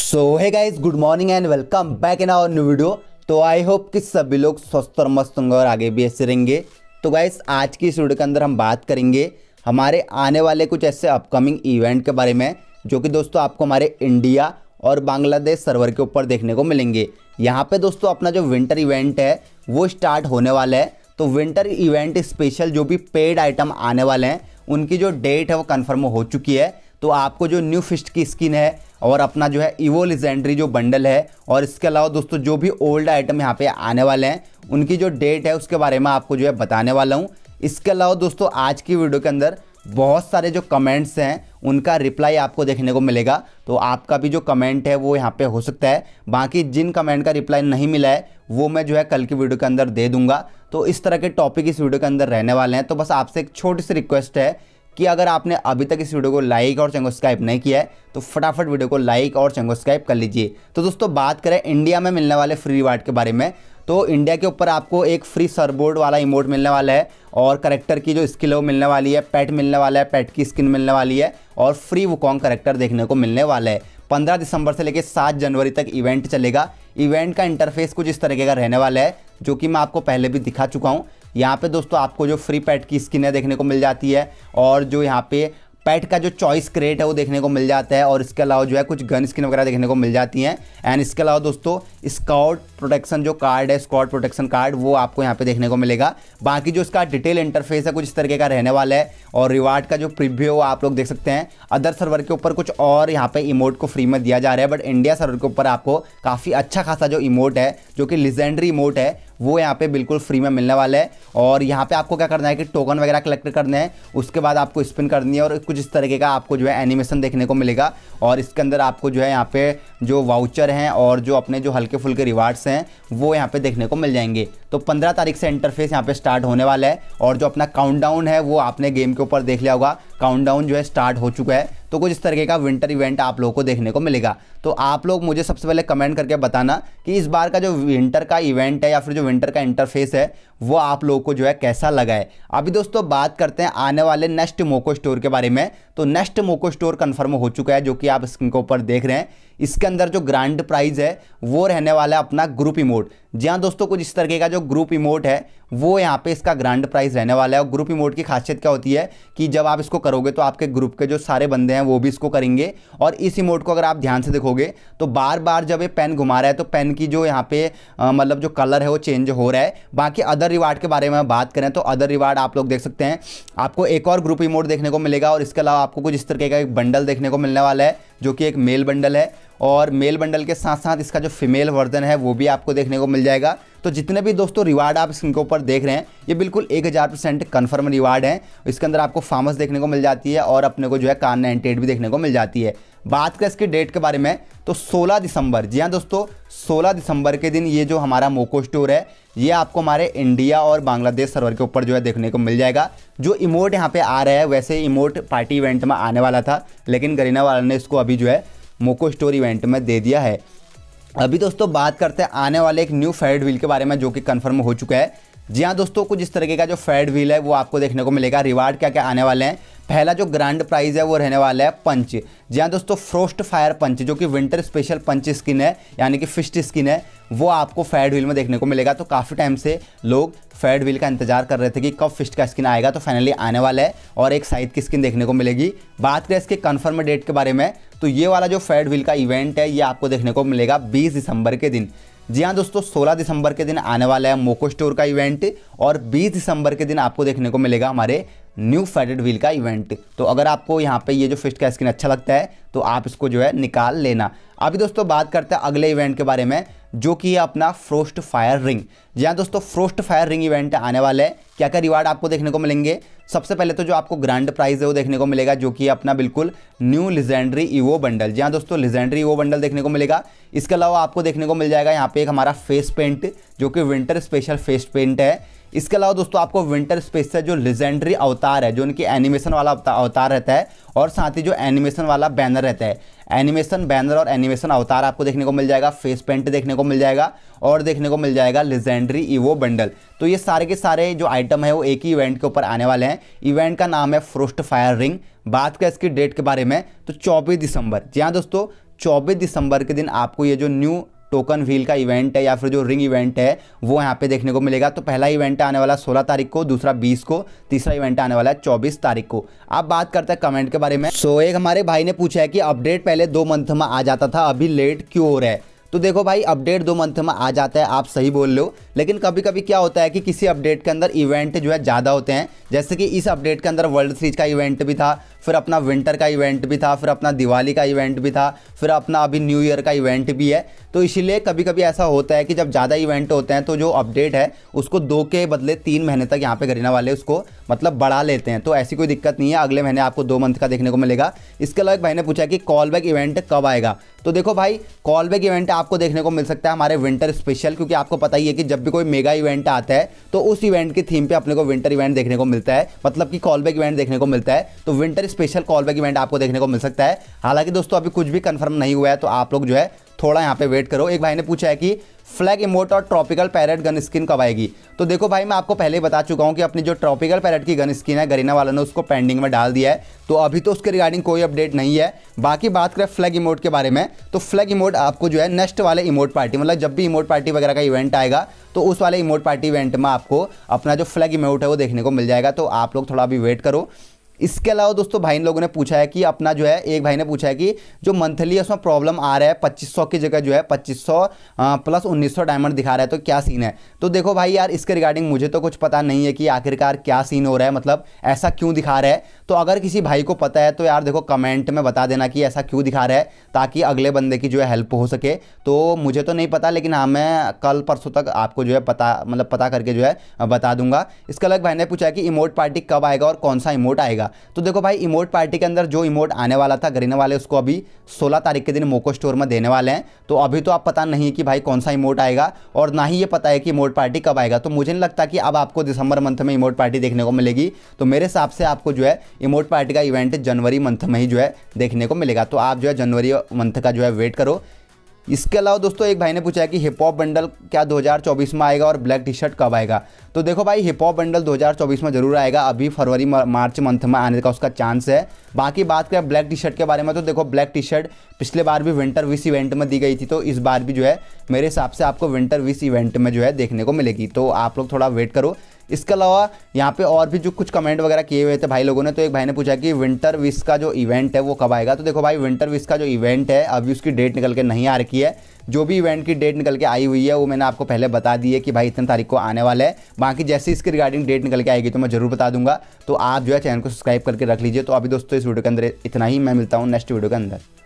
so hi guys good morning and welcome back in our new video तो I hope कि सभी लोग स्वस्थ और मस्त होंगे और आगे भी ऐसे रहेंगे तो गाइज आज की इस वीडियो के अंदर हम बात करेंगे हमारे आने वाले कुछ ऐसे अपकमिंग इवेंट के बारे में जो कि दोस्तों आपको हमारे इंडिया और बांग्लादेश सर्वर के ऊपर देखने को मिलेंगे यहाँ पे दोस्तों अपना जो विंटर इवेंट है वो स्टार्ट होने वाला है तो विंटर इवेंट स्पेशल जो भी पेड आइटम आने वाले हैं उनकी जो डेट है वो कन्फर्म हो चुकी है तो आपको जो न्यू फिस्ट की स्किन है और अपना जो है इवो लिजेंड्री जो बंडल है और इसके अलावा दोस्तों जो भी ओल्ड आइटम यहाँ पे आने वाले हैं उनकी जो डेट है उसके बारे में आपको जो है बताने वाला हूँ इसके अलावा दोस्तों आज की वीडियो के अंदर बहुत सारे जो कमेंट्स हैं उनका रिप्लाई आपको देखने को मिलेगा तो आपका भी जो कमेंट है वो यहाँ पे हो सकता है बाकी जिन कमेंट का रिप्लाई नहीं मिला है वो मैं जो है कल की वीडियो के अंदर दे दूंगा तो इस तरह के टॉपिक इस वीडियो के अंदर रहने वाले हैं तो बस आपसे एक छोटी सी रिक्वेस्ट है कि अगर आपने अभी तक इस वीडियो को लाइक और चैनल नहीं किया है तो फटाफट वीडियो को लाइक और चैनल कर लीजिए तो दोस्तों बात करें इंडिया में मिलने वाले फ्री रिवार्ड के बारे में तो इंडिया के ऊपर आपको एक फ्री सरबोर्ड वाला इमोट मिलने वाला है और करेक्टर की जो स्किल है वो मिलने वाली है पैट मिलने वाला है पैट की स्किन मिलने वाली है और फ्री वुकॉन्ग करेक्टर देखने को मिलने वाला है पंद्रह दिसंबर से लेकर सात जनवरी तक इवेंट चलेगा इवेंट का इंटरफेस कुछ इस तरीके का रहने वाला है जो कि मैं आपको पहले भी दिखा चुका हूँ यहाँ पे दोस्तों आपको जो फ्री पैट की स्किन है देखने को मिल जाती है और जो यहाँ पे पैट का जो चॉइस क्रेट है वो देखने को मिल जाता है और इसके अलावा जो है कुछ गन स्किन वगैरह देखने को मिल जाती हैं एंड इसके अलावा दोस्तों स्काउट प्रोटेक्शन जो कार्ड है स्कॉट प्रोटेक्शन कार्ड वो आपको यहाँ पे देखने को मिलेगा बाकी जो इसका डिटेल इंटरफेस है कुछ इस तरीके का रहने वाला है और रिवार्ड का जो प्रिव्यू है आप लोग देख सकते हैं अदर सर्वर के ऊपर कुछ और यहाँ पे इमोट को फ्री में दिया जा रहा है बट इंडिया सर्वर के ऊपर आपको काफ़ी अच्छा खासा जो इमोट है जो कि लिजेंडरी इमोट है वो यहाँ पे बिल्कुल फ्री में मिलने वाला है और यहाँ पे आपको क्या करना है कि टोकन वगैरह कलेक्ट करने है उसके बाद आपको स्पिन करनी है और कुछ इस तरीके का आपको जो है एनिमेशन देखने को मिलेगा और इसके अंदर आपको जो है यहाँ पे जो वाउचर हैं और जो अपने जो हल्के फुल्के रिवार्ड्स हैं वो यहाँ पे देखने को मिल जाएंगे तो पंद्रह तारीख से इंटरफेस यहाँ पे स्टार्ट होने वाला है और जो अपना काउंट है वो आपने गेम के ऊपर देख लिया होगा काउंट जो है स्टार्ट हो चुका है तो कुछ इस तरीके का विंटर इवेंट आप लोगों को देखने को मिलेगा तो आप लोग मुझे सबसे पहले कमेंट करके बताना कि इस बार का जो विंटर का इवेंट है या फिर जो विंटर का इंटरफेस है वो आप लोगों को जो है कैसा लगा है अभी दोस्तों बात करते हैं आने वाले नेक्स्ट मोको स्टोर के बारे में तो नेक्स्ट मोको स्टोर कन्फर्म हो चुका है जो कि आप स्क्रीन के ऊपर देख रहे हैं इसके अंदर जो ग्रांड प्राइज है वो रहने वाला है अपना ग्रुप इमोट जी हाँ दोस्तों कुछ इस तरीके का जो ग्रुप इमोट है वो यहाँ पे इसका ग्रांड प्राइज रहने वाला है और ग्रुप इमोट की खासियत क्या होती है कि जब आप इसको करोगे तो आपके ग्रुप के जो सारे बंदे हैं वो भी इसको करेंगे और इस इमोट को अगर आप ध्यान से देखो देखोगे तो बार बार जब ये पेन घुमा रहा है तो पेन की जो यहाँ पे मतलब जो कलर है वो चेंज हो रहा है बाकी अदर रिवार्ड के बारे में बात करें तो अदर रिवार्ड आप लोग देख सकते हैं आपको एक और ग्रुप इमोट देखने को मिलेगा और इसके अलावा आपको कुछ इस तरीके का एक बंडल देखने को मिलने वाला है जो कि एक मेल बंडल है और मेल बंडल के साथ साथ इसका जो फीमेल वर्जन है वो भी आपको देखने को मिल जाएगा तो जितने भी दोस्तों रिवार्ड आप इसके ऊपर देख रहे हैं ये बिल्कुल एक हज़ार परसेंट कन्फर्म रिवार्ड है इसके अंदर आपको फार्मस देखने को मिल जाती है और अपने को जो है कार एंटेड भी देखने को मिल जाती है बात करें इसकी डेट के बारे में तो 16 दिसंबर जी हाँ दोस्तों 16 दिसंबर के दिन ये जो हमारा मोको स्टोर है ये आपको हमारे इंडिया और बांग्लादेश सर्वर के ऊपर जो है देखने को मिल जाएगा जो इमोट यहाँ पे आ रहा है वैसे इमोट पार्टी इवेंट में आने वाला था लेकिन गरीना वाला ने इसको अभी जो है मोको स्टोर इवेंट में दे दिया है अभी दोस्तों बात करते हैं आने वाले एक न्यू फेड व्हील के बारे में जो कि कन्फर्म हो चुका है जी हाँ दोस्तों कुछ इस तरीके का जो फेड व्हील है वो आपको देखने को मिलेगा रिवार्ड क्या क्या आने वाले हैं पहला जो ग्रैंड प्राइज है वो रहने वाला है पंच जी हाँ दोस्तों फ्रोस्ट फायर पंच जो कि विंटर स्पेशल पंच स्किन है यानी कि फिस्ट स्किन है वो आपको फैड व्हील में देखने को मिलेगा तो काफ़ी टाइम से लोग फैड व्हील का इंतजार कर रहे थे कि कब फिस्ट का स्किन आएगा तो फाइनली आने वाला है और एक साइड की स्किन देखने को मिलेगी बात करें इसके कन्फर्म डेट के बारे में तो ये वाला जो फैड व्हील का इवेंट है ये आपको देखने को मिलेगा बीस दिसंबर के दिन जी हाँ दोस्तों 16 दिसंबर के दिन आने वाला है मोको स्टोर का इवेंट और 20 दिसंबर के दिन आपको देखने को मिलेगा हमारे न्यू फेडेड व्हील का इवेंट तो अगर आपको यहाँ पे ये जो फिस्ट का स्किन अच्छा लगता है तो आप इसको जो है निकाल लेना अभी दोस्तों बात करते हैं अगले इवेंट के बारे में जो कि है अपना फ्रोस्ट फायर रिंग जी हाँ दोस्तों फ्रोस्ट फायर रिंग इवेंट आने वाला है क्या क्या रिवार्ड आपको देखने को मिलेंगे सबसे पहले तो जो आपको ग्रैंड प्राइज है वो देखने को मिलेगा जो कि अपना बिल्कुल न्यू लिजेंड्री ईवो बंडल जी हाँ दोस्तों लिजेंड्री ईवो बंडल देखने को मिलेगा इसके अलावा आपको देखने को मिल जाएगा यहाँ पे एक हमारा फेस पेंट जो कि विंटर स्पेशल फेस पेंट है इसके अलावा दोस्तों आपको विंटर स्पेशल जो लेजेंडरी अवतार है जो उनकी एनिमेशन वाला अवतार रहता है और साथ ही जो एनिमेशन वाला बैनर रहता है एनिमेशन बैनर और एनिमेशन अवतार आपको देखने को मिल जाएगा फेस पेंट देखने को मिल जाएगा और देखने को मिल जाएगा लेजेंडरी ईवो बंडल तो ये सारे के सारे जो आइटम है वो एक ही इवेंट के ऊपर आने वाले हैं इवेंट का नाम है फ्रोस्ट फायर रिंग बात करें इसकी डेट के बारे में तो चौबीस दिसंबर जी हाँ दोस्तों चौबीस दिसंबर के दिन आपको ये जो न्यू टोकन व्हील का इवेंट है या फिर जो रिंग इवेंट है वो यहाँ पे देखने को मिलेगा तो पहला इवेंट आने वाला सोलह तारीख को दूसरा बीस को तीसरा इवेंट आने वाला है चौबीस तारीख को अब बात करते हैं कमेंट के बारे में सो एक हमारे भाई ने पूछा है कि अपडेट पहले दो मंथ में आ जाता था अभी लेट क्यों हो रहा है तो देखो भाई अपडेट दो मंथ में आ जाता है आप सही बोल रहे हो लेकिन कभी कभी क्या होता है कि किसी अपडेट के अंदर इवेंट जो है ज़्यादा होते हैं जैसे कि इस अपडेट के अंदर वर्ल्ड सीरीज का इवेंट भी था फिर अपना विंटर का इवेंट भी था फिर अपना दिवाली का इवेंट भी था फिर अपना अभी न्यू ईयर का इवेंट भी है तो इसीलिए कभी कभी ऐसा होता है कि जब ज़्यादा इवेंट होते हैं तो जो अपडेट है उसको दो के बदले तीन महीने तक यहाँ पे गरीना वाले उसको मतलब बढ़ा लेते हैं तो ऐसी कोई दिक्कत नहीं है अगले महीने आपको दो मंथ का देखने को मिलेगा इसके अलावा भाई ने पूछा कि कॉल बैक इवेंट कब आएगा तो देखो भाई कॉल बैक इवेंट आपको देखने को मिल सकता है हमारे विंटर स्पेशल क्योंकि आपको पता ही है कि जब जब भी कोई मेगा इवेंट आता है तो उस इवेंट की थीम पे अपने को विंटर इवेंट देखने को मिलता है मतलब कि कॉल बैक इवेंट देखने को मिलता है तो winter special call back event आपको देखने को मिल सकता है हालांकि दोस्तों अभी कुछ भी कन्फर्म नहीं हुआ है तो आप लोग जो है थोड़ा यहाँ पे वेट करो एक भाई ने पूछा है कि फ्लैग इमोट और ट्रॉपिकल पैरेट गन स्किन कब आएगी तो देखो भाई मैं आपको पहले ही बता चुका हूँ कि अपनी जो ट्रॉपिकल पैरेट की गन स्किन है गरीना वाला ने उसको पेंडिंग में डाल दिया है तो अभी तो उसके रिगार्डिंग कोई अपडेट नहीं है बाकी बात करें फ्लैग इमोट के बारे में तो फ्लैग इमोट आपको जो है नेक्स्ट वाले इमोट पार्टी मतलब जब भी इमोट पार्टी वगैरह का इवेंट आएगा तो उस वाले इमोट पार्टी इवेंट में आपको अपना जो फ्लैग इमोट है वो देखने को मिल जाएगा तो आप लोग थोड़ा अभी वेट करो इसके अलावा दोस्तों भाई लोगों ने पूछा है कि अपना जो है एक भाई ने पूछा है कि जो मंथली उसमें प्रॉब्लम आ रहा है पच्चीस की जगह जो है पच्चीस प्लस उन्नीस डायमंड दिखा रहा है तो क्या सीन है तो देखो भाई यार इसके रिगार्डिंग मुझे तो कुछ पता नहीं है कि आखिरकार क्या सीन हो रहा है मतलब ऐसा क्यों दिखा रहा है तो अगर किसी भाई को पता है तो यार देखो कमेंट में बता देना कि ऐसा क्यों दिखा रहा है ताकि अगले बंदे की जो है हेल्प हो सके तो मुझे तो नहीं पता लेकिन हाँ मैं कल परसों तक आपको जो है पता मतलब पता करके जो है बता दूंगा इसके अलग भाई ने पूछा कि इमोट पार्टी कब आएगा और कौन सा इमोट आएगा जाएगा तो देखो भाई इमोट पार्टी के अंदर जो इमोट आने वाला था गरीना वाले उसको अभी सोलह तारीख के दिन मोको स्टोर में देने वाले हैं तो अभी तो आप पता नहीं कि भाई कौन सा इमोट आएगा और ना ही ये पता है कि इमोट पार्टी कब आएगा तो मुझे नहीं लगता कि अब आपको दिसंबर मंथ में इमोट पार्टी देखने को मिलेगी तो मेरे हिसाब से आपको जो है इमोट पार्टी का इवेंट जनवरी मंथ में ही जो है देखने को मिलेगा तो आप जो है जनवरी मंथ का जो है वेट करो इसके अलावा दोस्तों एक भाई ने पूछा है कि हिप हॉप बंडल क्या 2024 में आएगा और ब्लैक टी शर्ट कब आएगा तो देखो भाई हिप हॉप बंडल 2024 में जरूर आएगा अभी फरवरी मार्च मंथ में आने का उसका चांस है बाकी बात करें ब्लैक टी शर्ट के बारे में तो देखो ब्लैक टी शर्ट पिछले बार भी विंटर विस इवेंट में दी गई थी तो इस बार भी जो है मेरे हिसाब से आपको विंटर विस इवेंट में जो है देखने को मिलेगी तो आप लोग थोड़ा वेट करो इसके अलावा यहाँ पे और भी जो कुछ कमेंट वगैरह किए हुए थे भाई लोगों ने तो एक भाई ने पूछा कि विंटर विस का जो इवेंट है वो कब आएगा तो देखो भाई विंटर विस का जो इवेंट है अभी उसकी डेट निकल के नहीं आ रखी है जो भी इवेंट की डेट निकल के आई हुई है वो मैंने आपको पहले बता दी है कि भाई इतनी तारीख को आने वाला है बाकी जैसे इसके रिगार्डिंग डेट निकल के आएगी तो मैं जरूर बता दूंगा तो आप जो है चैनल को सब्सक्राइब करके रख लीजिए तो अभी दोस्तों इस वीडियो के अंदर इतना ही मैं मिलता हूँ नेक्स्ट वीडियो के अंदर